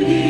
You.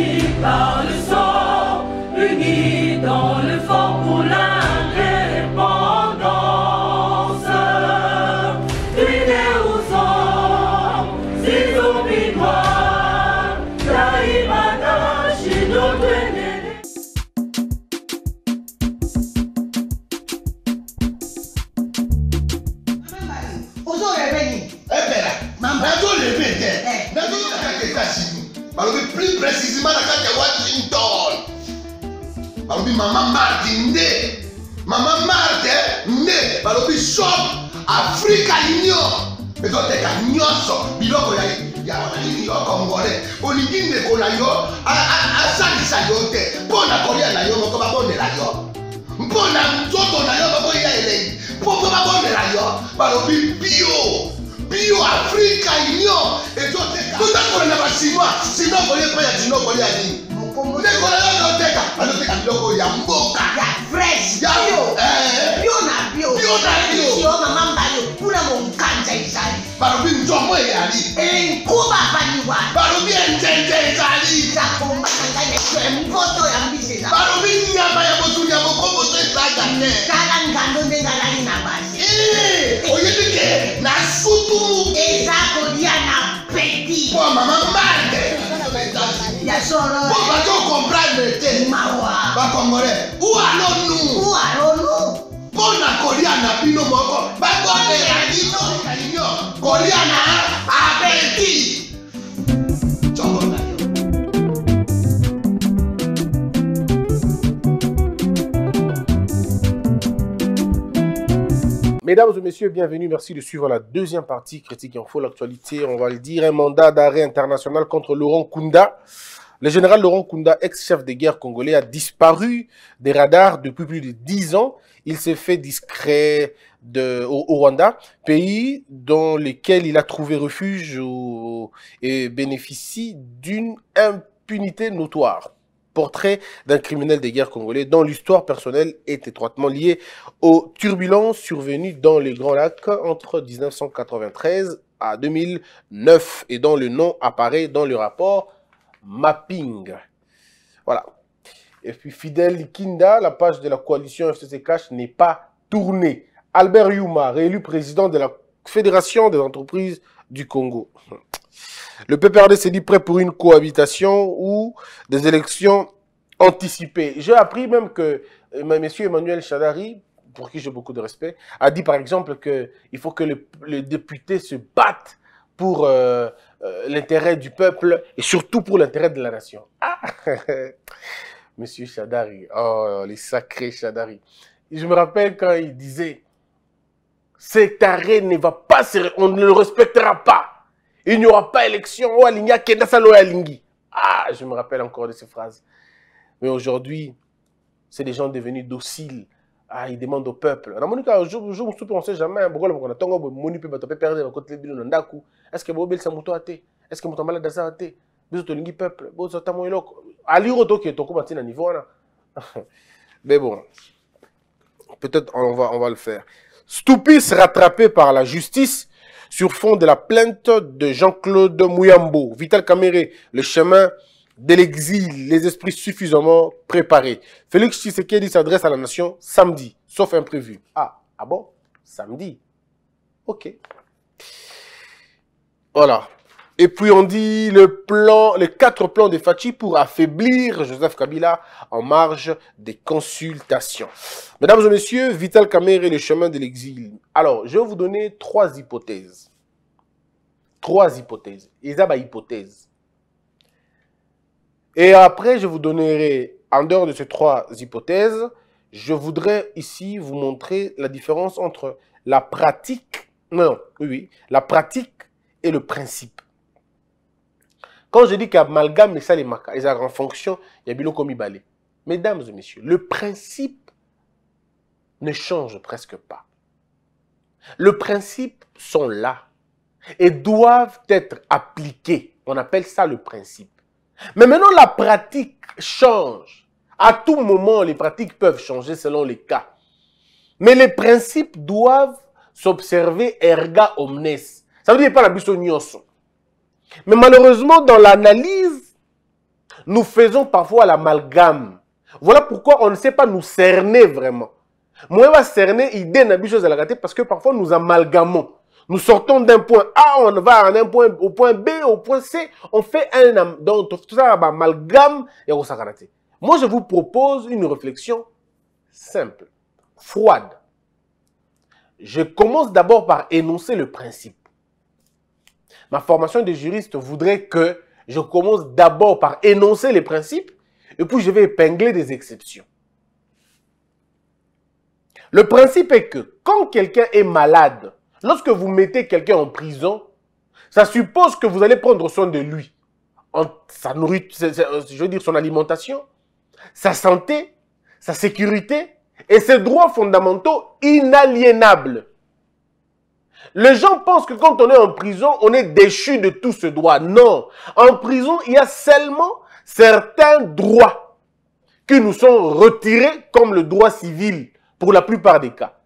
teka nyonso ezoteka nyonso biloko ya malili yo congolais olingi ndeko na yo asalisa yo te mpo na kolia na yo moko babondela yo mpo na nzoto na yo bakoya elei mpo mpo babondela yo balobi bio bio afrika union ezotekotakola na basinois sinokolie mpe ya sinokolia nini ndeko oyo anoteka anoteka biloko ya mboka ya fresh ya eh. bio na bio bio na bio mama mbale kuna monkanja ezali balobi nzongo eyali enkuba baliwa balobi enzenze ezali zakombaka ngai na mboto ya mbisi eza balobi nyama ya motuni ya mokomboto ezaka te tala ngando nde ngalali na basi eh, oyebi ke na sutu eza kolia na peti po mama mbale bó bá tó kọ̀m̀pra ìrètè bakọ̀ngọ̀rẹ̀ wúwa ló nù. wúwa ló nù. bó na kọ̀ríà na bínú mọ́kọ̀ bá gbọ́ ní ìrànlínú ìrànlínú a na abẹ́rẹ́tì. Mesdames et messieurs, bienvenue. Merci de suivre la deuxième partie Critique en faux l'actualité. On va le dire, un mandat d'arrêt international contre Laurent Kunda. Le général Laurent Kunda, ex-chef de guerre congolais, a disparu des radars depuis plus de dix ans. Il s'est fait discret au, Rwanda, pays dans lequel il a trouvé refuge et bénéficie d'une impunité notoire. Portrait d'un criminel des guerres congolais dont l'histoire personnelle est étroitement liée aux turbulences survenues dans les Grands Lacs entre 1993 à 2009 et dont le nom apparaît dans le rapport mapping. Voilà. Et puis Fidel Kinda, la page de la coalition FCC Cash n'est pas tournée. Albert Yuma, réélu président de la Fédération des entreprises du Congo. Le PPRD s'est dit prêt pour une cohabitation ou des élections anticipées. J'ai appris même que euh, M. Emmanuel Chadari, pour qui j'ai beaucoup de respect, a dit par exemple qu'il faut que les députés se battent pour euh, euh, l'intérêt du peuple et surtout pour l'intérêt de la nation. Ah Monsieur Chadari, oh, les sacrés Chadari. Je me rappelle quand il disait, cet arrêt ne va pas, on ne le respectera pas. Il n'y aura pas élection. Oh, ah, je me rappelle encore de ces phrases. Mais aujourd'hui, c'est des gens devenus dociles ah il demande au peuple cas, je ne me souviens jamais Pourquoi hein, on peut moko na ntongo boye moni mpe bato mpe perde bakotele bino na ndako estceke boobelisa moto malade à ça à thé te de tolingi peuple bozata mo eloko aliro toke tokóma ti à niveau hein, là mais bon peut-être on va, on va le faire Stoupis rattrapé par la justice sur fond de la plainte de Jean-Claude Mouyambo. Vital Caméré, le chemin de l'exil les esprits suffisamment préparés. Félix Tshisekedi s'adresse à la nation samedi, sauf imprévu. Ah, ah bon Samedi Ok. Voilà. Et puis on dit le plan, les quatre plans de Fachi pour affaiblir Joseph Kabila en marge des consultations. Mesdames et messieurs, Vital Kamer et le chemin de l'exil. Alors, je vais vous donner trois hypothèses. Trois hypothèses. ça, ma bah, hypothèse. Et après, je vous donnerai, en dehors de ces trois hypothèses, je voudrais ici vous montrer la différence entre la pratique, non, oui, la pratique et le principe. Quand je dis qu'amalgame, ça les y ils en fonction, il y a bilo comme Mesdames et messieurs, le principe ne change presque pas. Le principe sont là et doivent être appliqués. On appelle ça le principe. Mais maintenant, la pratique change. À tout moment, les pratiques peuvent changer selon les cas. Mais les principes doivent s'observer erga omnes. Ça veut dire pas la biso Mais malheureusement, dans l'analyse, nous faisons parfois l'amalgame. Voilà pourquoi on ne sait pas nous cerner vraiment. Moi, va cerner idée na biso parce que parfois nous amalgamons. Nous sortons d'un point A, on va en un point, au point B, au point C. On fait un bah, amalgame et on s'arrête. Moi, je vous propose une réflexion simple, froide. Je commence d'abord par énoncer le principe. Ma formation de juriste voudrait que je commence d'abord par énoncer les principes et puis je vais épingler des exceptions. Le principe est que quand quelqu'un est malade, Lorsque vous mettez quelqu'un en prison, ça suppose que vous allez prendre soin de lui. sa nourriture, je veux dire son alimentation, sa santé, sa sécurité et ses droits fondamentaux inaliénables. Les gens pensent que quand on est en prison, on est déchu de tout ce droit. Non, en prison, il y a seulement certains droits qui nous sont retirés comme le droit civil pour la plupart des cas.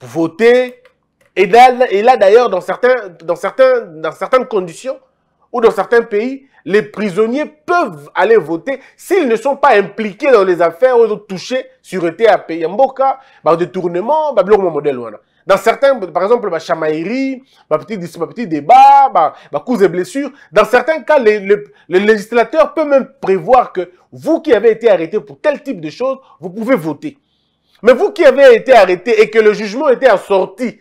Voter, et là, d'ailleurs, dans, certains, dans, certains, dans certaines conditions ou dans certains pays, les prisonniers peuvent aller voter s'ils ne sont pas impliqués dans les affaires ou touchés sur à pays. Mboka, bah, détournement, bah, modèle. Dans certains, par exemple, ma bah, chamaillerie, ma bah, petite, bah, petit débat, ma, ma cause et blessures. dans certains cas, le législateur peut même prévoir que vous qui avez été arrêté pour tel type de choses, vous pouvez voter. Mais vous qui avez été arrêté et que le jugement était assorti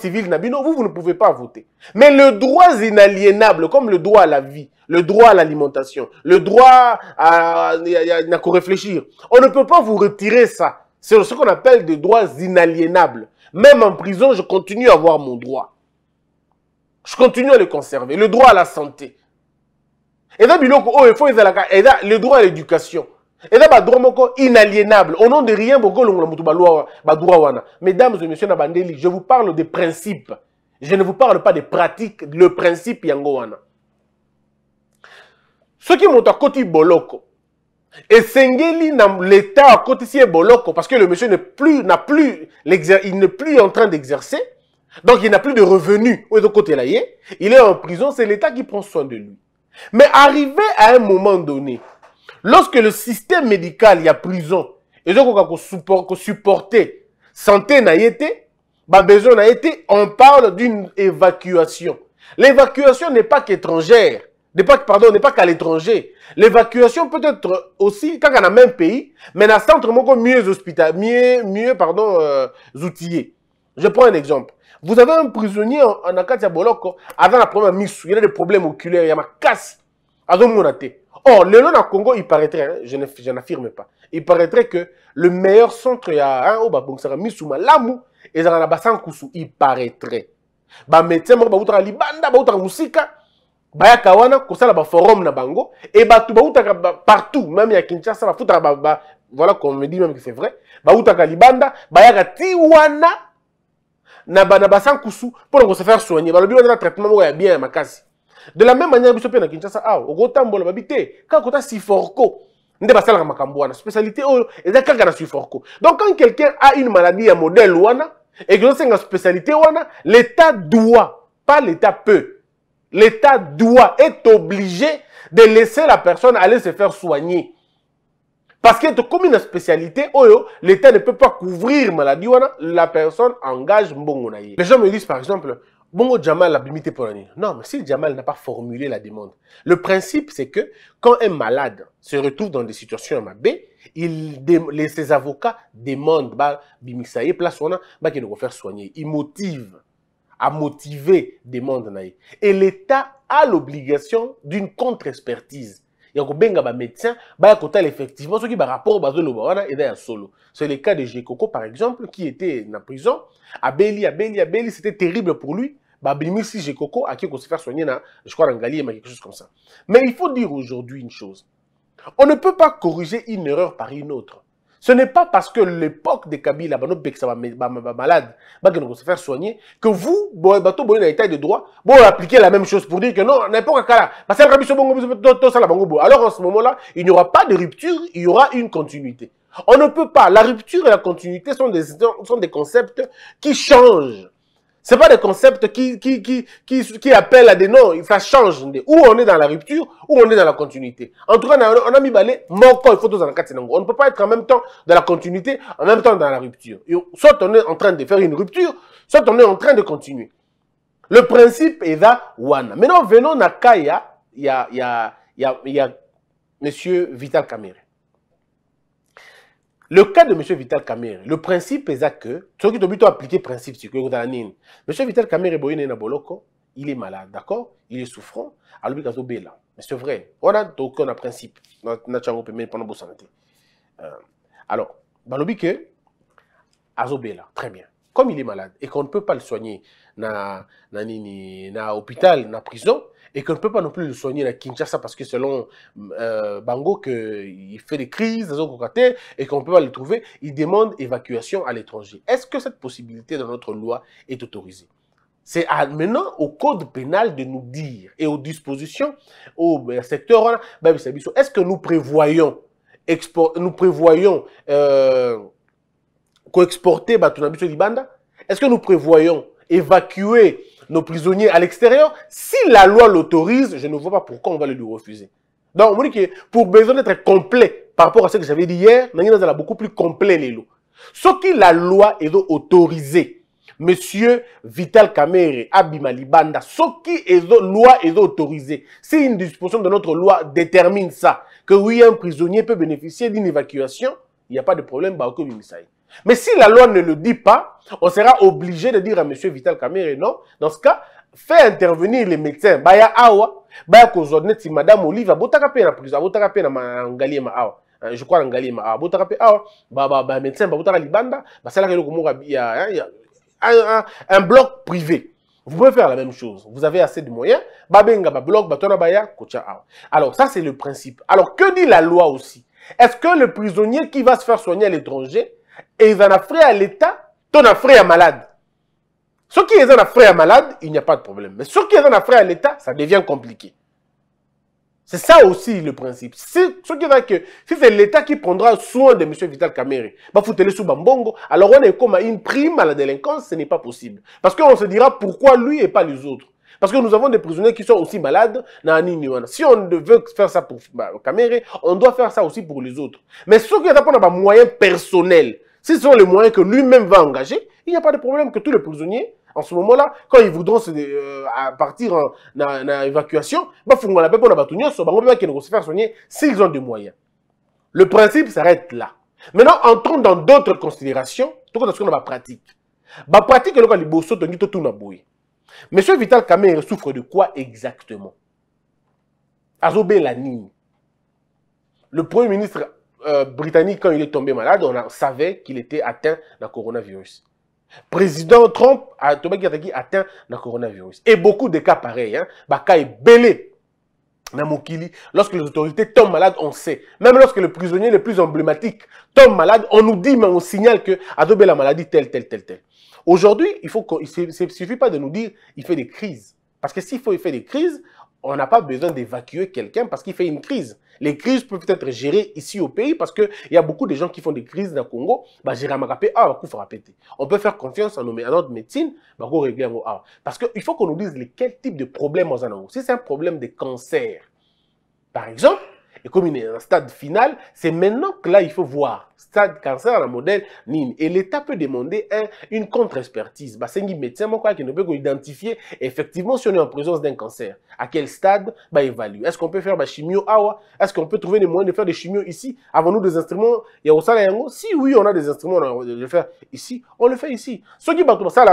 civil vous ne pouvez pas voter mais le droit inaliénable comme le droit à la vie le droit à l'alimentation le droit à réfléchir, réfléchir on ne peut pas vous retirer ça c'est ce qu'on appelle des droits inaliénables même en prison je continue à avoir mon droit je continue à le conserver le droit à la santé Et là, oh, le droit à l'éducation a un moko inaliénable au nom de rien mesdames et messieurs je vous parle des principes. je ne vous parle pas des pratiques. le principe yango qui monte à côté boloko et na l'état à côté de boloko parce que le monsieur n'est plus, n'a plus il n'est plus en train d'exercer donc il n'a plus de revenus il est en prison c'est l'état qui prend soin de lui mais arrivé à un moment donné Lorsque le système médical, il y a prison, et donc on supporté, santé n'a été, bah besoin n'a été, on parle d'une évacuation. L'évacuation n'est pas qu'étrangère, pardon, n'est pas qu'à l'étranger. L'évacuation peut être aussi quand on a même pays, mais dans un centre mieux hospital, mieux pardon euh, outillé. Je prends un exemple. Vous avez un prisonnier en, Akatia Boloko, avant la première mission, il a des problèmes oculaires, il y a ma casse. à a Or, oh, le au Congo, il paraîtrait, hein, je n'affirme pas, il paraîtrait que le meilleur centre, il y a un hein, au Babonsara Misuma, Lamu, et Zanabassan koussou, il paraîtrait. Bah, médecin, bah, outra Libanda, bah, outra Moussika, ba ya Kawana, Kosala, bah, forum na bango, et bah, tout, bah, outra, partout, même ya Kinshasa, bah, foutra, ba, voilà, qu'on me dit même que c'est vrai, bah, outra Libanda, bah, ya Tiwana, na, ba na, sans Kousou, pour se faire soigner, Ba le de traitement, ouais, bien, ma casse de la même manière biso mpe en kinshasa au ah, okotambola babi te quand kota siforco nde basalaka makambo wana spécialité et eza kaka de siforco donc quand quelqu'un a une maladie à modèle wana c'est une spécialité wana l'état doit pas l'état peut l'état doit être obligé de laisser la personne aller se faire soigner parce que comme une spécialité, Oyo, l'État ne peut pas couvrir maladie, la personne engage Mbongo Les gens me disent par exemple, Bongo Jamal a limité pour l'année. Non, mais si Jamal n'a pas formulé la demande, le principe c'est que quand un malade se retrouve dans des situations b, il, ses avocats demandent, bah, bimisaye, place on a, bah, qu'il doit faire soigner. Il motive à motiver demande Et l'État a l'obligation d'une contre-expertise. Il y a un médecin, bah, effectivement, ce qui va bah, rapport au Bazolobawana et à solo. C'est le cas de Jekoko, par exemple, qui était en prison. Abeli, Abeli, Abeli, c'était terrible pour lui bah, j'ai Coco à qui on se faire soigner, je crois, en Galie, mais quelque chose comme ça. Mais il faut dire aujourd'hui une chose. On ne peut pas corriger une erreur par une autre. Ce n'est pas parce que l'époque de Kabila, bano ça va malade, bah, qu'on se faire soigner, que vous, bateau bon état de droit, bon appliquer la même chose pour dire que non, n'importe quoi là, parce que Alors en ce moment-là, il n'y aura pas de rupture, il y aura une continuité. On ne peut pas. La rupture et la continuité sont des, sont des concepts qui changent. Ce pas des concepts qui, qui, qui, appellent à des noms. Ça change. Où on est dans la rupture, où on est dans la continuité. En tout cas, on a, mis balai, moko, il faut dans la On ne peut pas être en même temps dans la continuité, en même temps dans la rupture. Soit on est en train de faire une rupture, soit on est en train de continuer. Le principe est là, wana. Maintenant, venons à Kaya, il y a, y, Monsieur Vital Kamere. Le cas de M. Vital Kamere, le principe est que, ce qui ont appliquer le principe, c'est que M. Vital boloko, il est malade, d'accord Il est souffrant, alors il est bela. Mais c'est vrai, on a donc on principe, on a pendant santé. Alors, balobi que, azobela, très bien comme il est malade et qu'on ne peut pas le soigner dans na dans na hôpital prison et qu'on ne peut pas non plus le soigner à Kinshasa parce que selon euh, Bango que il fait des crises et qu'on ne peut pas le trouver, il demande évacuation à l'étranger. Est-ce que cette possibilité dans notre loi est autorisée c'est maintenant au code pénal de nous dire et aux dispositions au euh, secteur est-ce que nous prévoyons nous prévoyons euh, exporter bato libanda est-ce que nous prévoyons évacuer nos prisonniers à l'extérieur si la loi l'autorise je ne vois pas pourquoi on va le lui refuser donc on dit que pour besoin d'être complet par rapport à ce que j'avais dit hier nous avons beaucoup plus complet les ce qui la loi est autorisé, monsieur vital kamere abima libanda est la loi est autorisé si une disposition de notre loi détermine ça que oui un prisonnier peut bénéficier d'une évacuation il n'y a pas de problème de bah, problème mais si la loi ne le dit pas, on sera obligé de dire à M. Vital Kamere, non, dans ce cas, fait intervenir les médecins. Baya awa, baya kozodne ti madame Olive, abotaka pe na prison, abotaka pe na ngaliema awa. Euh, je crois ngaliema awa, abotaka pe awa, ba ba ba médecin ba botaka libanda, ba sala kelo un, un bloc privé. Vous pouvez faire la même chose. Vous avez assez de moyens. Babenga, bloc, batona baya, kocha awa. Alors ça c'est le principe. Alors que dit la loi aussi Est-ce que le prisonnier qui va se faire soigner à l'étranger et ils ont frais à l'état ton en frais à malade qui qui ont frais à malade il n'y a pas de problème mais qui qui ont frais à l'état ça devient compliqué c'est ça aussi le principe si, qui que c'est l'état qui prendra soin de M. vital bah, foutre les sous bambongo alors on est à une prime à la délinquance ce n'est pas possible parce qu'on se dira pourquoi lui et pas les autres Parce que nous avons des prisonniers qui sont aussi malades. dans Si on veut faire ça pour bah, Kamere, on doit faire ça aussi pour les autres. Mais ceux qui pas bah, un moyen personnel ce sont les moyens que lui-même va engager, il n'y a pas de problème que tous les prisonniers, en ce moment-là, quand ils voudront euh, partir en, en, évacuation, bah, se faire soigner s'ils ont des moyens. Le principe s'arrête là. Maintenant, entrons dans d'autres considérations, tout ce qu'on a pratique. La pratique, le cas de tout le monde. Monsieur Vital Kamer souffre de quoi exactement Azobé Lanine. Le premier ministre euh, Britannique, quand il est tombé malade, on savait qu'il était atteint d'un coronavirus. Président Trump a atteint d'un coronavirus. Et beaucoup de cas pareils. Hein, est belé. Lorsque les autorités tombent malades, on sait. Même lorsque le prisonnier le plus emblématique tombe malade, on nous dit, mais on signale que Adobe la maladie telle, telle, telle, telle. Aujourd'hui, il ne suffit pas de nous dire il fait des crises. Parce que s'il faut il fait des crises, on n'a pas besoin d'évacuer quelqu'un parce qu'il fait une crise. Les crises peuvent être gérées ici au pays parce qu'il y a beaucoup de gens qui font des crises dans le Congo. Bah, j'ai ah, bah, On peut faire confiance à nos, à notre médecine, bah, régler ah, Parce qu'il faut qu'on nous dise quel type de problème on a. Si c'est un problème de cancer, par exemple, et comme il est en stade final, c'est maintenant que là, il faut voir. Stade cancer, la modèle, Nine. Et l'État peut demander une contre-expertise. Bah, c'est un médecin, qui ne peut qu'identifier effectivement si on est en présence d'un cancer. À quel stade, bah, évalue. Est-ce qu'on peut faire, bah, chimio, ah Est-ce qu'on peut trouver des moyens de faire des chimio ici? Avons-nous des instruments? Et au si oui, on a des instruments, on le faire ici, on le fait ici. Ceux qui ça,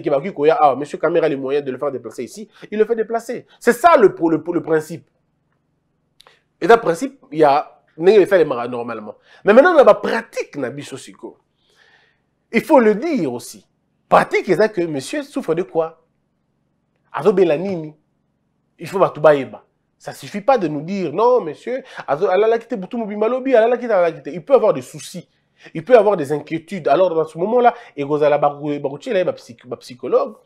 qui va, monsieur Caméra a les moyens de le faire déplacer ici, il le fait déplacer. C'est ça le, le, le principe. Et d'un principe, il y a n'est fait normalement. Mais maintenant, on a pratique na biso Il faut le dire aussi. Pratique c'est que monsieur souffre de quoi Azobela nini. Il faut batuba eba. Ça ne suffit pas de nous dire non monsieur, Il peut avoir des soucis. Il peut avoir des inquiétudes. Alors, dans ce moment-là, et gozala euh, psychologue,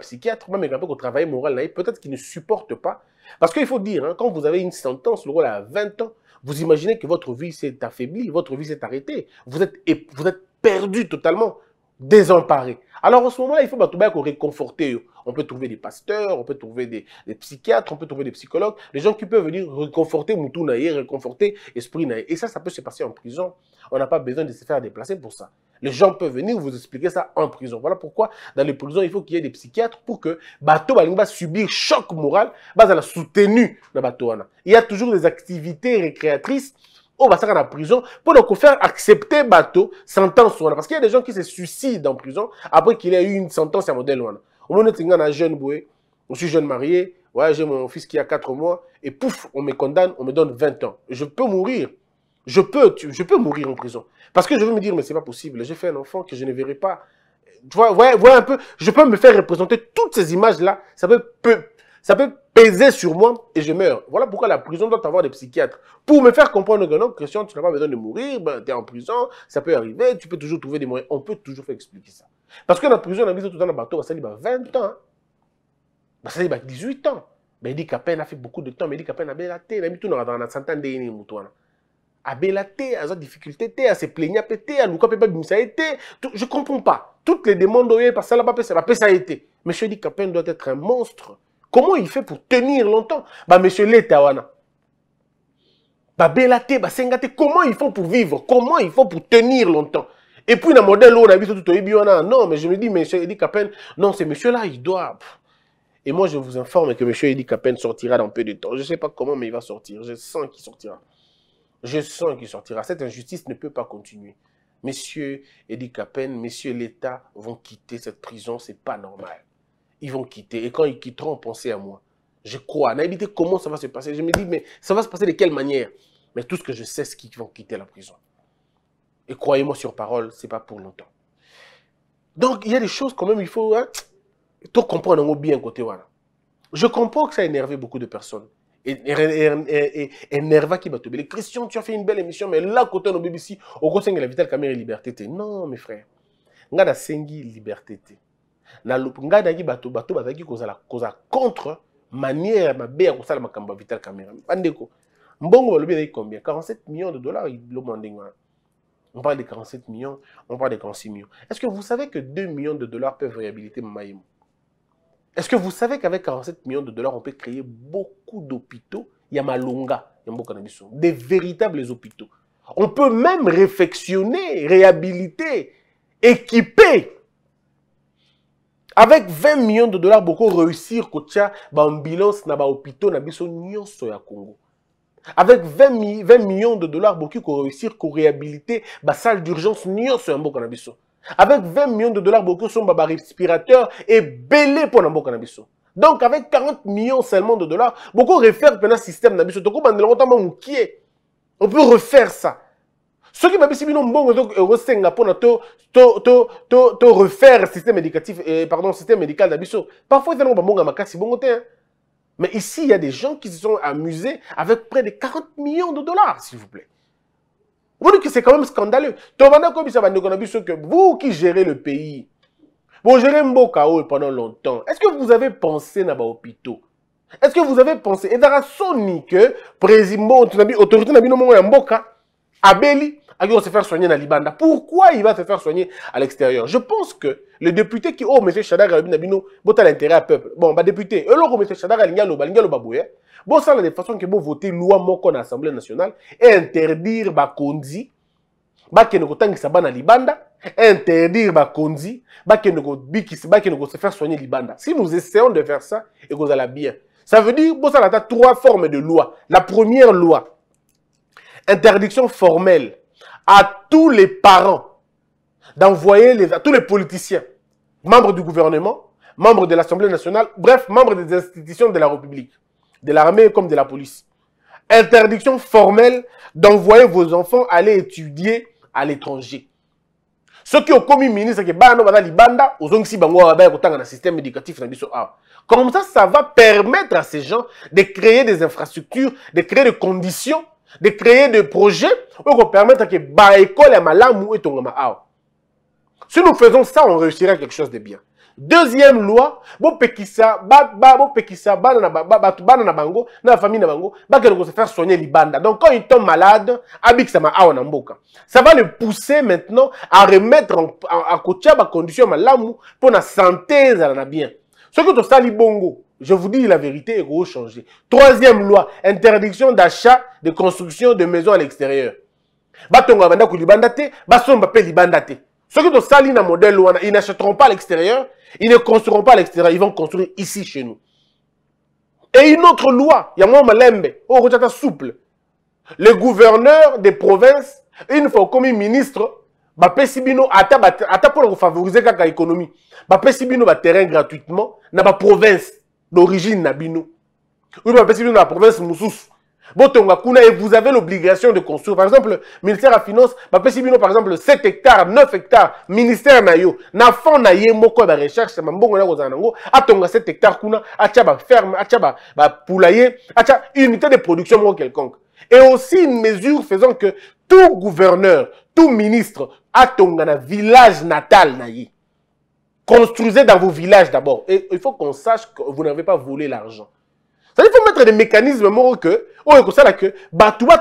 psychiatre, même un peu travail moral, peut-être qu'il ne supporte pas parce qu'il faut dire, hein, quand vous avez une sentence, le roi a 20 ans, vous imaginez que votre vie s'est affaiblie, votre vie s'est arrêtée. Vous êtes, vous êtes perdu totalement, désemparé. Alors, en ce moment-là, il faut qu'on bah, réconforter. On peut trouver des pasteurs, on peut trouver des, psychiatres, on peut trouver des psychologues, des gens qui peuvent venir réconforter Moutou réconforter Esprit Naïe. Et ça, ça peut se passer en prison. On n'a pas besoin de se faire déplacer pour ça. Les gens peuvent venir vous expliquer ça en prison. Voilà pourquoi dans les prisons, il faut qu'il y ait des psychiatres pour que Bato va subir choc moral, base à la soutenue de Bato Il y a toujours des activités récréatrices au à la prison pour le faire accepter Bato sentence Parce qu'il y a des gens qui se suicident en prison après qu'il ait eu une sentence à modèle ouana. Au moment où on un jeune boué je suis jeune marié, j'ai mon fils qui a 4 mois, et pouf, on me condamne, on me donne 20 ans. Je peux mourir je peux, je peux mourir en prison. Parce que je veux me dire, mais c'est pas possible, j'ai fait un enfant que je ne verrai pas. Tu vois, un peu, je peux me faire représenter toutes ces images-là, ça peut, ça peut peser sur moi et je meurs. Voilà pourquoi la prison doit avoir des psychiatres. Pour me faire comprendre que non, Christian, tu n'as pas besoin de mourir, ben, tu es en prison, ça peut arriver, tu peux toujours trouver des moyens. On peut toujours faire expliquer ça. Parce que la prison, on a mis tout le temps dans le bateau, bah, ça dit 20 ans, ça dit 18 ans. Ben, il dit qu'à peine a fait beaucoup de temps, mais il dit qu'à peine a bien la il a mis tout dans la centaine abela à sa difficulté te à plaigna à à aluka mpe ça a été je comprends pas toutes les demandes gens-là, epasala bapesa ça ça été monsieur dit Capen doit être un monstre comment il fait pour tenir longtemps M. Bah, monsieur wana babela bah, te bah, comment ils font pour vivre comment ils font pour tenir longtemps et puis na modèle vu tout vu tout on a. non mais je me dis monsieur edi capen non ce monsieur là il doit et moi je vous informe que monsieur edi capen sortira dans peu de temps je ne sais pas comment mais il va sortir je sens qu'il sortira je sens qu'il sortira. Cette injustice ne peut pas continuer. Messieurs Eddie Capen, messieurs l'État vont quitter cette prison, c'est pas normal. Ils vont quitter. Et quand ils quitteront, pensez à moi. Je crois. Naïbité, comment ça va se passer Je me dis, mais ça va se passer de quelle manière Mais tout ce que je sais, c'est qu'ils vont quitter la prison. Et croyez-moi sur parole, c'est pas pour longtemps. Donc, il y a des choses quand même, il faut... Hein, tout comprendre bien côté. Voilà. Je comprends que ça a énervé beaucoup de personnes et, Nerva qui va Christian, tu as fait une belle émission, mais là, côté nos BBC, au conseil de la vitale caméra et liberté. Non, mes frères. Ngada sengi liberté. Na ngada ki bato qui cause kozala cause contre manière ma bé ma makambo vitale caméra. Bandeko. Mbongo le na combien 47 millions de dollars On parle de 47 millions, on parle de 46 millions. Est-ce que vous savez que 2 millions de dollars peuvent réhabiliter Maïmo est-ce que vous savez qu'avec 47 millions de dollars, on peut créer beaucoup d'hôpitaux Yamalonga, des véritables hôpitaux. On peut même réfectionner, réhabiliter, équiper. Avec 20 millions de dollars, beaucoup réussir kotia ba ambulance na ba hôpitaux na biso Congo. Avec 20, 20 millions de dollars, beaucoup réussir ko réhabiliter la salle d'urgence nyonso ya mboka na avec 20 millions de dollars beaucoup sont baba respirateur et belé pour nambo donc avec 40 millions seulement de dollars beaucoup refaire pendant système nabiso on peut refaire ça ceux qui babisi bino donc refaire système éducatif euh, pardon système médical nabiso parfois ils ont makasi bongo hein. mais ici il y a des gens qui se sont amusés avec près de 40 millions de dollars s'il vous plaît vous dites que c'est quand même scandaleux. vous qui gérez le pays, vous gérez Mbokao pendant longtemps. Est-ce que vous avez pensé à l'hôpital Est-ce que vous avez pensé Et dans Sony que président autorité n'a pas Mboka, Abeli, qu'il va se faire soigner dans Libanda. Pourquoi il va se faire soigner à l'extérieur Je pense que le député qui, oh, M. Shadar Galabino, il a l'intérêt à peuple. Bon, bah député, alors, M. Chadar Galabino, il bah, a l'intérêt des de façon vous voter loi moko na assemblée nationale et interdire bakonzi bakende bana libanda interdire bakonzi ba ke se faire soigner libanda si nous essayons de faire ça et que la bien ça veut dire bosala ata trois formes de loi la première loi interdiction formelle à tous les parents d'envoyer les, à tous les politiciens, membres du gouvernement, membres de l'Assemblée nationale, bref, membres des institutions de la République, de l'armée comme de la police. Interdiction formelle d'envoyer vos enfants aller étudier à l'étranger. Ceux qui ont commis ministre qui système éducatif ah. Comme ça ça va permettre à ces gens de créer des infrastructures, de créer des conditions, de créer des projets pour permettre que ba école et malamu ah. à Si nous faisons ça, on réussira quelque chose de bien deuxième loi ba ba bana pekisa, bana na bango na famille, na bango se faire soigner libanda donc quand il tombe malade m'a, awa on mboka ça va le pousser maintenant à remettre akotia bacondition malamu pour na santé ezala na bien tu tosali bongo je vous dis la vérité ekoko changer troisième loi interdiction d'achat de construction de maisons à l'extérieur na, ku, libanda te somba pe libanda te ceux qui ont sali dans modèle, ils n'achèteront pas à l'extérieur, ils ne construiront pas à l'extérieur, ils vont construire ici chez nous. Et une autre loi, y a il Yamwa Malembe, au souple. Le gouverneur des provinces, une fois comme ministre, ba pesibino ata bah, ata pour favoriser kaka économie Ba pesibino ba terrain gratuitement na ba province d'origine na binou. ou ba pesibino la province moussous et vous avez l'obligation de construire par exemple ministère la finance bah, par exemple 7 hectares, 9 hectares ministère Nayo, na fond na bah, bah, na 7 hectares, kuna poulaillers unité de production quelconque et aussi une mesure faisant que tout gouverneur tout ministre à na village natal construisez dans vos villages d'abord et il faut qu'on sache que vous n'avez pas volé l'argent ça à faut mettre des mécanismes moraux que, oh, comme ça, que, bah, tu vas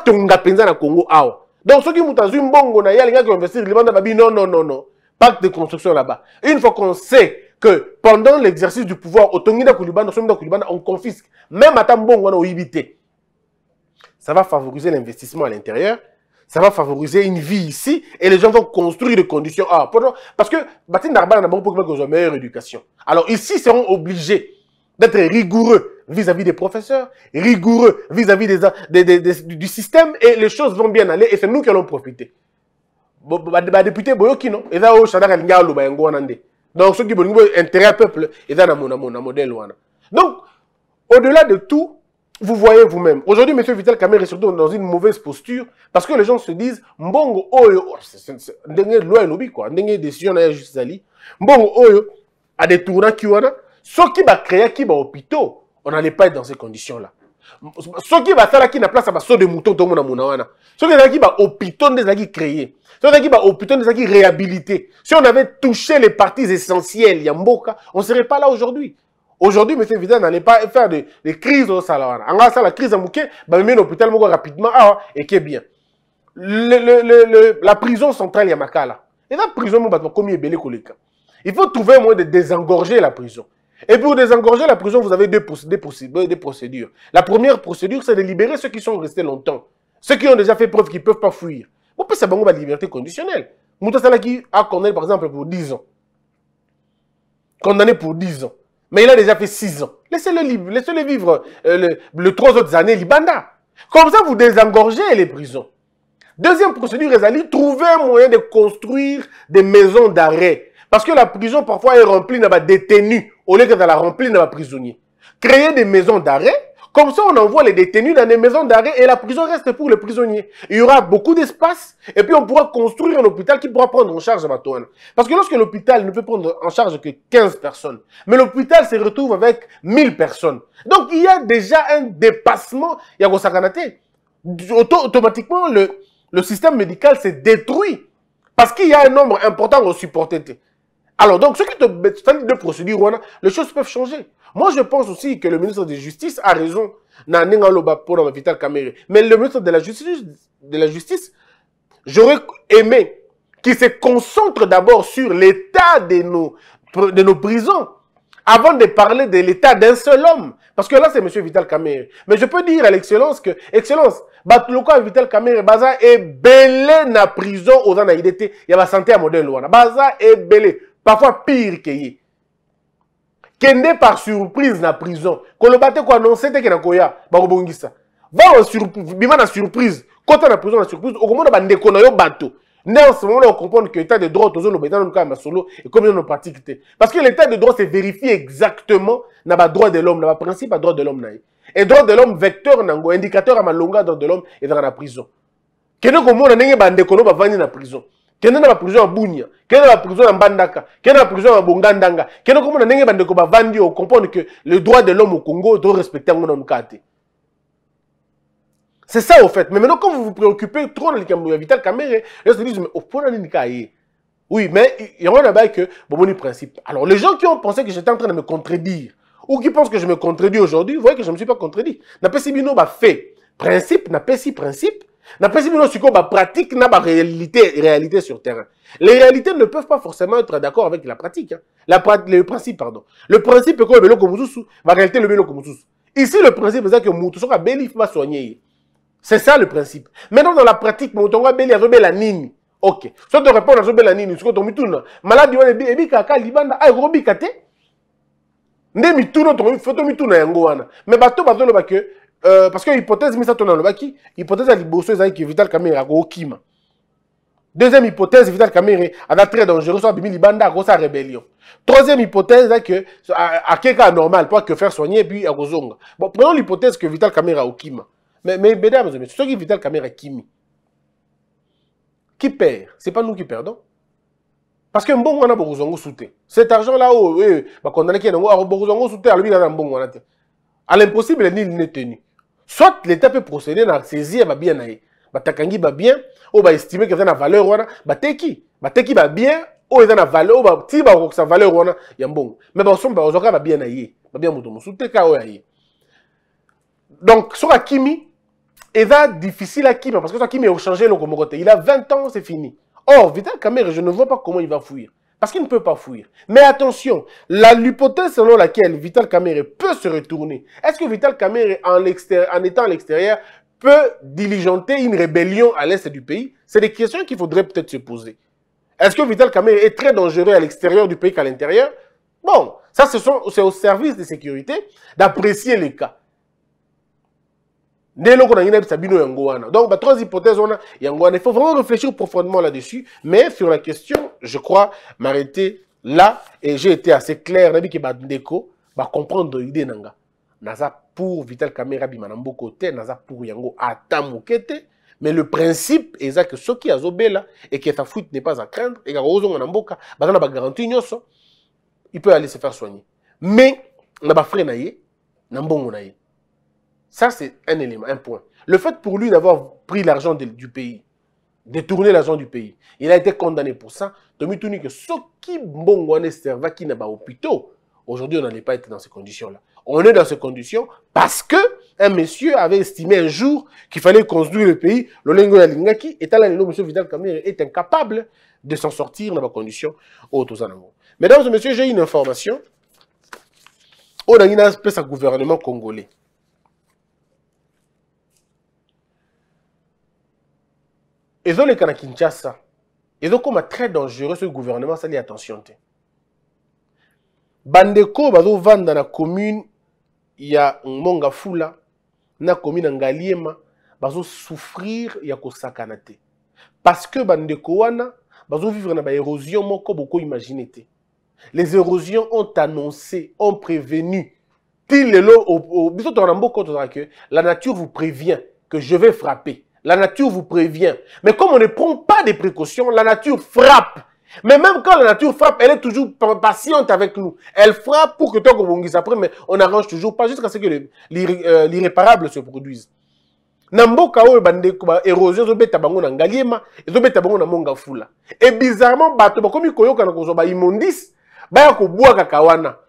Congo, ah. Donc, ceux qui m'ont dit, bongo, na, y a les gars qui investissent, ils vont babi, non, non, non, Pas de construction là-bas. Une fois qu'on sait que pendant l'exercice du pouvoir, on confisque, même à temps bon, on a oibité. Ça va favoriser l'investissement à l'intérieur, ça va favoriser une vie ici et les gens vont construire des conditions. Ah, parce que Batin Darban a beaucoup pour meilleure éducation. Alors ici, ils seront obligés d'être rigoureux vis-à-vis des professeurs, rigoureux vis-à-vis des, des, des, du système, et les choses vont bien aller, et c'est nous qui allons profiter. Député sont et là, au Chadar donc ceux qui ont intérêt peuple, et là, mon modèle. Donc, au-delà de tout, vous voyez vous-même. Aujourd'hui, M. Vital Kamer est surtout dans une mauvaise posture parce que les gens se disent Mbongo Oyo, oh, c'est une loi lobby quoi, une décision de justice Ali. Mbongo Oyo a des tournants qui ont, ceux qui va créer qui va hôpitaux. On n'allait pas être dans ces conditions-là. qui soki qui na place à baso de mouton tomona mona wana soki ezalaki bahôpitaux nde ezalaki créé qui ezalaki bahôpitaux l'hôpital, qui réhabiliter. si on avait touché les parties essentielles on ne on serait pas là aujourd'hui aujourd'hui monsieur Vidal n'allait pas faire de, crises au En grâce à la crise ya moke bamemi l'hôpital hôpital moko rapidement ah, qui est bien le, le, le, le, la prison centrale Yamakala, makala la prison mo bato bakomi il faut trouver un moyen de désengorger la prison et pour désengorger la prison, vous avez deux, procédures. La première procédure, c'est de libérer ceux qui sont restés longtemps. Ceux qui ont déjà fait preuve qu'ils ne peuvent pas fuir. Vous pensez à la liberté conditionnelle. qui a condamné, par exemple, pour 10 ans. Condamné pour 10 ans. Mais il a déjà fait 6 ans. Laissez-le vivre, laissez euh, -le vivre trois autres années, Libanda. Comme ça, vous désengorgez les prisons. Deuxième procédure, Ezali, trouver un moyen de construire des maisons d'arrêt. Parce que la prison, parfois, est remplie de détenus au lieu de la remplir dans la prisonnier. Créer des maisons d'arrêt, comme ça on envoie les détenus dans des maisons d'arrêt et la prison reste pour les prisonniers. Il y aura beaucoup d'espace et puis on pourra construire un hôpital qui pourra prendre en charge Matoana. Parce que lorsque l'hôpital ne peut prendre en charge que 15 personnes, mais l'hôpital se retrouve avec 1000 personnes. Donc il y a déjà un dépassement. Yagosakanate, automatiquement le, le système médical se détruit parce qu'il y a un nombre important au supporter. Alors, donc, ceux qui te de de procédure, les choses peuvent changer. Moi, je pense aussi que le ministre de la Justice a raison. Mais le ministre de la Justice, de la Justice j'aurais aimé qu'il se concentre d'abord sur l'état de nos, de nos prisons avant de parler de l'état d'un seul homme. Parce que là, c'est M. Vital Kamere. Mais je peux dire à l'excellence que, excellence, Vital Kamere, Baza est belé na prison aux années Il y a la santé à modèle Baza est belé parfois pire que ye kende par surprise na prison koloba te koannonce que na koya bongisa. va bima na surprise kota na prison na surprise au moment na yo bato nde en ce moment là comprend que l'état de droit dans le cas ya masolo et combien pratique te parce que l'état de droit se vérifie exactement le droit de l'homme le principe du droit de l'homme Et le droit de l'homme vecteur indicateur à malonga droit de l'homme dans la prison kende komona ndenge on est dans la prison kende na prison ya bunia la na à Bandaka mbandaka kende na prison à bongandanga kende komona ndenge bandeko bavandi comprendre que le droit de l'homme au congo doit respecter mon nanu c'est ça au fait mais maintenant quand vous vous préoccupez trop de likambo ya vital camere les disent mais au point kaa ye oui mais a un bail que mon principe alors les gens qui ont pensé que j'étais en train de me contredire ou qui pensent que je me contredis aujourd'hui vous voyez que je ne me suis pas contredit napesi bino bah, fait principe pas si principe napesi bino la pratique na ba réalité sur terrain les réalités ne peuvent pas forcément être d'accord avec la pratique hein. la, le principe pardon le principe le beloko va réalité le la réalité. ici le principe que que motu soki beli basoigne soigner. c'est ça le principe maintenant dans la pratique motu beli abeli la nini ok répondre torépondre azobela nini mituna. Malade maladi wana ebika ka libanda a ekokobika te nde mituno mituna yango wana Mais bato ba ke euh, parce que hypothèse mise tona lobaki hypothèse ya est ezalaki vital deuxième hypothèse vital camere a très dangereux so bandes, à sa rébellion troisième hypothèse c'est que, à quelqu'un normal pas que faire soigner puis akozonga bon prenons l'hypothèse que vital à Okima. mais, mais messieurs, mes amis soki vital Kamera Kimi, qui perd c'est pas nous qui perdons parce que nous avons besoin de cet argent là oyo oh, eh, eh, bakondanaki yango à ah, su te lui nana mbongo bon à l'impossible ni n'est tenu soit l'état peut procéder va bien aller. Bah babien na ye bien, ou bah, estimer que ke eza une valeur qui bateki bah, bien ou ils ont la valeur ou oyo bah, batili ça valeur wana ya mais bah basomba bazwa kaka babien va bien aller va bien te sous oyo cas ye donc Kimi, akimi eza difficile à Kimi, parce que soki akimi a changé le te il a 20 ans c'est fini or vital camere je ne vois pas comment il va fuir parce qu'il ne peut pas fuir. Mais attention, la l'hypothèse selon laquelle Vital Kamere peut se retourner, est-ce que Vital Kamere, en, en étant à l'extérieur, peut diligenter une rébellion à l'est du pays C'est des questions qu'il faudrait peut-être se poser. Est-ce que Vital Kamere est très dangereux à l'extérieur du pays qu'à l'intérieur Bon, ça, c'est au service de sécurité d'apprécier les cas nde eloko na bino yango donc batrois hypothèse a yango il faut vraiment réfléchir profondément là-dessus mais sur la question je crois m'arrêter là et j'ai été assez clair Je ke bandeko bacomprendre comprendre l'idée nanga. naza pour vital camera abima na te naza pour yango ata mais le principe qui a soki là et que sa fuite n'est pas à craindre ekaka ozonga na mboka baza na bagarantie nyonso il peut aller se faire soigner mais na pas na ye na na ye ça, c'est un élément, un point. Le fait pour lui d'avoir pris l'argent du pays, détourné l'argent du pays, il a été condamné pour ça. que ce qui n'a pas aujourd'hui, on est pas été dans ces conditions-là. On est dans ces conditions parce que un monsieur avait estimé un jour qu'il fallait construire le pays. lingo Yalingaki, et monsieur Vidal est incapable de s'en sortir dans la condition Mesdames et messieurs, j'ai une information. On a de gouvernement congolais. ezoleka na kinshasa comme très dangereux ce gouvernement asali attention te bandeko dans la commune ya ngonga na commune ya ngaliema y ya kosakana parce que bandeko wana bazovivre na baérosion moko beaucoup te les érosions ont annoncé ont prévenu ti lelo biso na la nature vous prévient que je vais frapper la nature vous prévient. Mais comme on ne prend pas des précautions, la nature frappe. Mais même quand la nature frappe, elle est toujours patiente avec nous. Elle frappe pour que toi, après, mais on n'arrange toujours pas jusqu'à ce que euh, l'irréparable se produise. Et mboka oyo e bandeko baérosion bango na ngaliema ezobeta bango na Et bizarrement na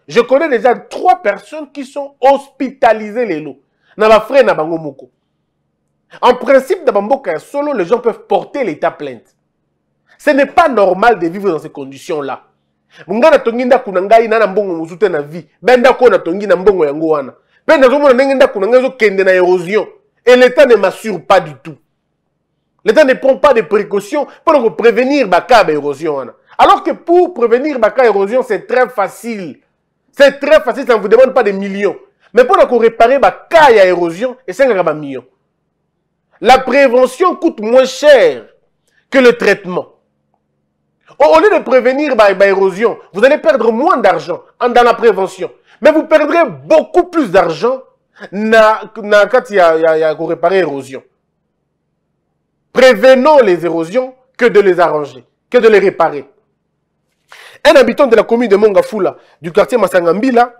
je connais déjà trois personnes qui sont hospitalisées les lots. na moko en principe, dans Bamboka solo, les gens peuvent porter l'état plainte. Ce n'est pas normal de vivre dans ces conditions-là. Mungana tonginda kunangai na mbongo muzute na vie. Benda kona tonginda mbongo yango wana. Benda zomo na ngenda kunangai zo kende na érosion. Et l'État ne m'assure pas du tout. L'État ne prend pas de précautions pour prévenir baka érosion wana. Alors que pour prévenir baka érosion, c'est très facile. C'est très facile, ça ne vous demande pas des millions. Mais pour réparer baka érosion, et c'est un millions la prévention coûte moins cher que le traitement. Au lieu de prévenir l'érosion, bah, bah, érosion, vous allez perdre moins d'argent dans la prévention. Mais vous perdrez beaucoup plus d'argent quand il y a réparer Prévenons les érosions que de les arranger, que de les réparer. Un habitant de la commune de Mongafula, du quartier Massangambila,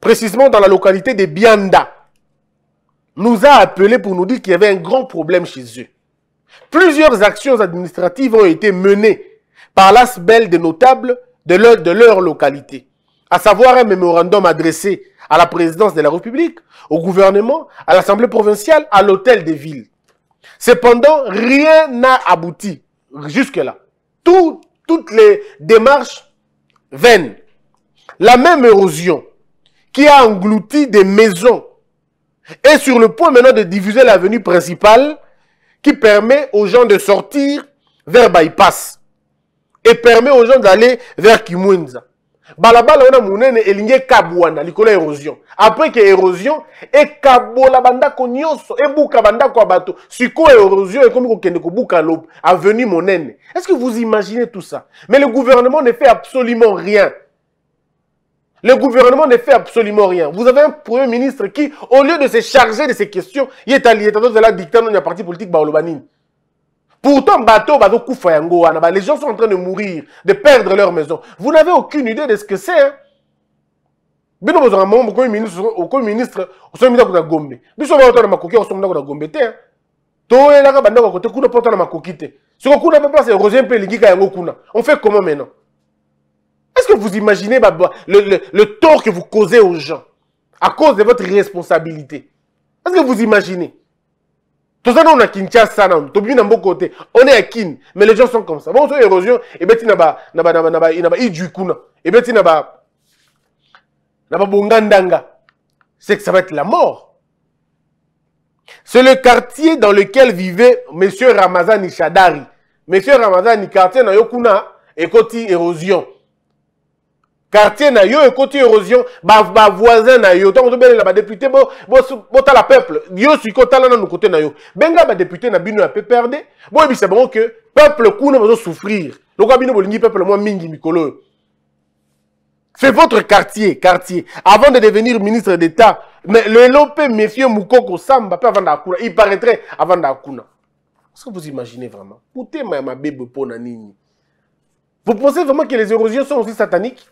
précisément dans la localité de Bianda, nous a appelés pour nous dire qu'il y avait un grand problème chez eux. Plusieurs actions administratives ont été menées par l'ASBEL des notables de leur, localité, à savoir un mémorandum adressé à la présidence de la République, au gouvernement, à l'Assemblée provinciale, à l'hôtel des villes. Cependant, rien n'a abouti jusque-là. toutes les démarches vaines. La même érosion qui a englouti des maisons est sur le point maintenant de diffuser l'avenue principale qui permet aux gens de sortir vers Bypass et permet aux gens d'aller vers Kimwenza. balabala wana monene elingi ekabwana likolo ya érosion après que érosion ekabola bandako et ebuka banda ya bato ko érosion ekomi kokende kobuka lobe avenu monene est ce que vous imaginez tout ça mais le gouvernement ne fait absolument rien le gouvernement ne fait absolument rien. Vous avez un premier ministre qui, au lieu de se charger de ces questions, il est allié à la dictature de parti politique Baolobanine. Pourtant, bateau, bah, hein, les gens sont en train de mourir, de perdre leur maison. Vous n'avez aucune idée de ce que c'est. Hein? Mais nous avons un premier ministre, au ministre, au sommet de la Gombe. Nous sommes autour de ma coquille, au sommet de la Gombe. Toyelaka bandako kote kuna na makokite. de kuna pe place erosion un ministre ka yango kuna. On fait comment maintenant est-ce que vous imaginez bah, bah, le, le, le, tort que vous causez aux gens à cause de votre responsabilité Est-ce que vous imaginez Tout ça, on a Kinshasa, on côté. On est à Kin, mais les gens sont comme ça. Bon, sur l'érosion, et bien, naba, naba, naba, naba, naba, idjukuna. Et bien, naba, naba, bongandanga. C'est que ça va être la mort. C'est le quartier dans lequel vivait M. Ramazani Shadari. M. Ramazani, quartier na yokuna, côté érosion quartier na yo côté érosion voisin na yo bo bo ta la peuple yo siko otala nanu kote na yo benga député na bino ya pprd c'est bango que peuple besoin souffrir lokola bino bolingi peuple mwa mingi mikolo oyo C'est votre quartier, quartier. Avant de devenir ministre d'État, le Lopé, monsieur Moukoko Samba, pas avant d'Akuna. Il paraîtrait avant d'Akuna. Est-ce que vous imaginez vraiment ma Vous pensez vraiment que les érosions sont aussi sataniques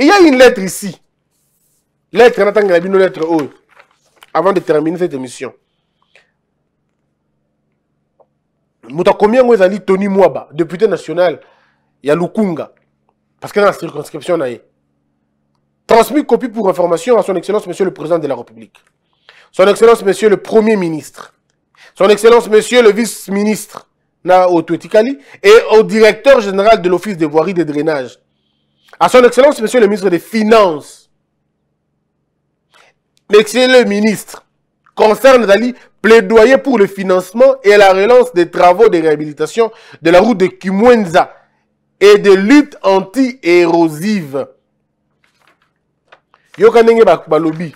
il y a une lettre ici. Lettre Nathan une lettre Avant de terminer cette émission. Mouta combien vous Tony Mwaba, député national, il y a Parce que dans la circonscription, a transmis copie pour information à son Excellence Monsieur le Président de la République. Son Excellence Monsieur le Premier Ministre. Son Excellence Monsieur le Vice-Ministre na et au directeur général de l'Office des voiries de drainage à son excellence, monsieur le ministre des Finances, le ministre, concerne alliés plaidoyer pour le financement et la relance des travaux de réhabilitation de la route de Kimwenza et de lutte anti-érosive. Yokanenge balobi.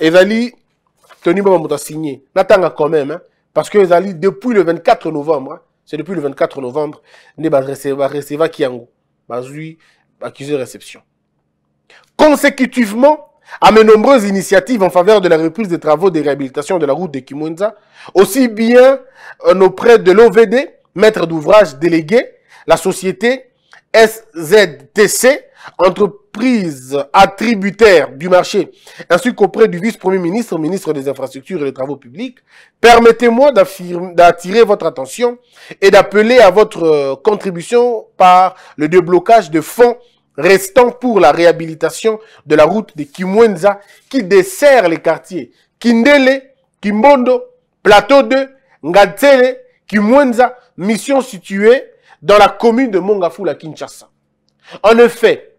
Ezali, tenu Babamoto signé. N'attends quand même, hein, parce que alliés depuis le 24 novembre, hein, c'est depuis le 24 novembre, ne va recevoir Kiango bazwi accusé de réception. Consécutivement à mes nombreuses initiatives en faveur de la reprise des travaux de réhabilitation de la route de Kimunza, aussi bien euh, auprès de l'OVD, maître d'ouvrage délégué, la société SZTC, Entreprise attributaire du marché, ainsi qu'auprès du vice-premier ministre, ministre des Infrastructures et des Travaux Publics, permettez-moi d'attirer votre attention et d'appeler à votre euh, contribution par le déblocage de fonds restants pour la réhabilitation de la route de Kimwenza qui dessert les quartiers Kindele, Kimbondo, Plateau de Ngatsele, Kimwenza, mission située dans la commune de Mongafou, la Kinshasa. En effet,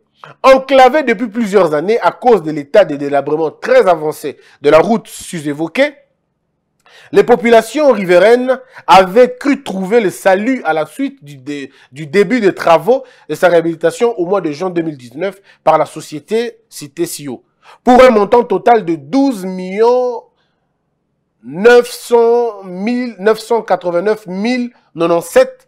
enclavé depuis plusieurs années à cause de l'état de délabrement très avancé de la route sus-évoquée, les populations riveraines avaient cru trouver le salut à la suite du, début des travaux et sa réhabilitation au mois de juin 2019 par la société Cité Sio, pour un montant total de 12 millions 989 097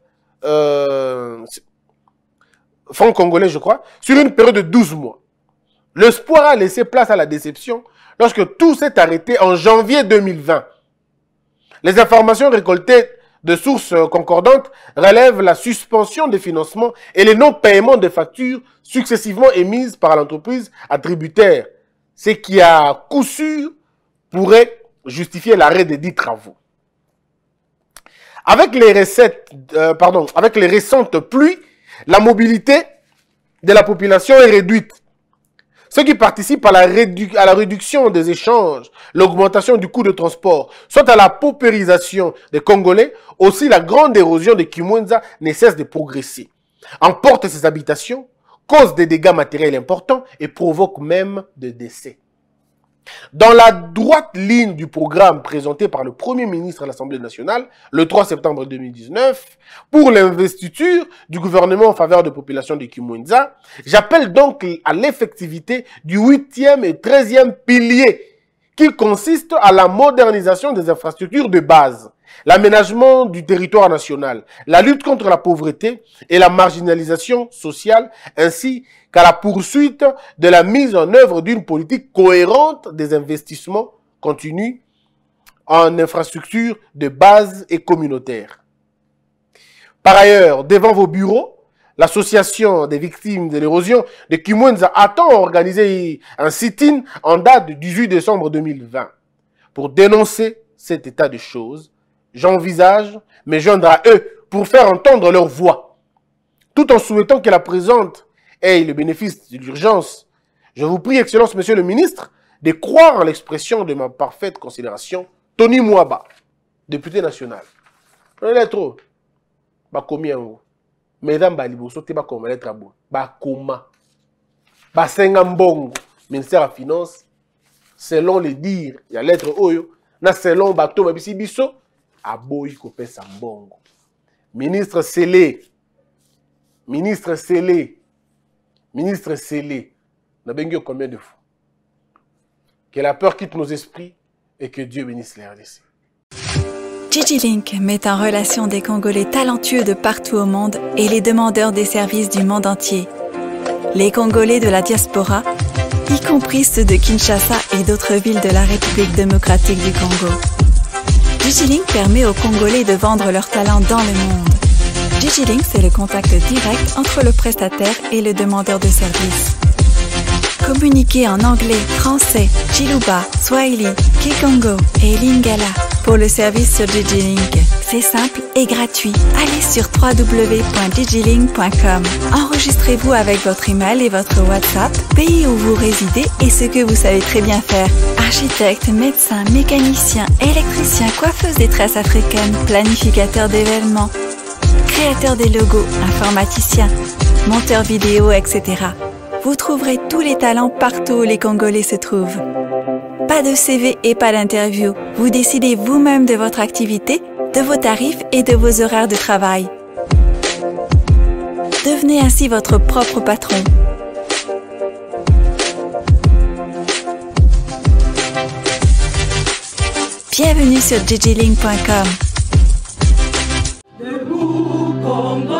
francs congolais, je crois, sur une période de 12 mois. L'espoir a laissé place à la déception lorsque tout s'est arrêté en janvier 2020. Les informations récoltées de sources concordantes relèvent la suspension des financements et les non-paiements des factures successivement émises par l'entreprise attributaire, ce qui à coup sûr pourrait justifier l'arrêt des dix travaux. avec les euh, récentes pluies, la mobilité de la population est réduite. Ceux qui participent à la, à la réduction des échanges, l'augmentation du coût de transport, soit à la paupérisation des Congolais, aussi la grande érosion de Kimwenza ne cesse de progresser. Emporte ses habitations, cause des dégâts matériels importants et provoque même des décès. Dans la droite ligne du programme présenté par le Premier ministre à l'Assemblée nationale le 3 septembre 2019 pour l'investiture du gouvernement en faveur de population de Kimwenza, j'appelle donc à l'effectivité du huitième et treizième pilier qui consiste à la modernisation des infrastructures de base l'aménagement du territoire national, la lutte contre la pauvreté et la marginalisation sociale, ainsi qu'à la poursuite de la mise en œuvre d'une politique cohérente des investissements continus en infrastructures de base et communautaires. Par ailleurs, devant vos bureaux, L'association des victimes de l'érosion de Kimwenza attend organisé un sit-in en date du 18 décembre 2020 pour dénoncer cet état de choses j'envisage me joindre à eux pour faire entendre leur voix, tout en souhaitant que la présente ait le bénéfice de l'urgence. Je vous prie, Excellence, Monsieur le Ministre, de croire en l'expression de ma parfaite considération, Tony Mouaba, député national. Bah, bah, bah, lettre, combien Mesdames, comme te bakoma lettre abo, bakoma, ministère de la Finance, selon les dires, il y a lettre oyo, selon bakto aboyi kopesa mbongo ministre scellé. ministre scellé. ministre Sélé, N'a bengue combien de fois que la peur quitte nos esprits et que dieu bénisse les rdc Gigi Link met en relation des Congolais talentueux de partout au monde et les demandeurs des services du monde entier. Les Congolais de la diaspora, y compris ceux de Kinshasa et d'autres villes de la République démocratique du Congo. Digilink permet aux Congolais de vendre leurs talents dans le monde. Digilink, c'est le contact direct entre le prestataire et le demandeur de service. Communiquez en anglais, français, Chiluba, Swahili, Kikongo et Lingala pour le service sur Digilink. C'est simple et gratuit. Allez sur www.digiling.com. Enregistrez-vous avec votre email et votre WhatsApp, pays où vous résidez et ce que vous savez très bien faire. Architecte, médecin, mécanicien, électricien, coiffeuse des tresses africaines, planificateur d'événements, créateur des logos, informaticien, monteur vidéo, etc. Vous trouverez tous les talents partout où les Congolais se trouvent. Pas de CV et pas d'interview. Vous décidez vous-même de votre activité de vos tarifs et de vos horaires de travail. Devenez ainsi votre propre patron. Bienvenue sur gigiLink.com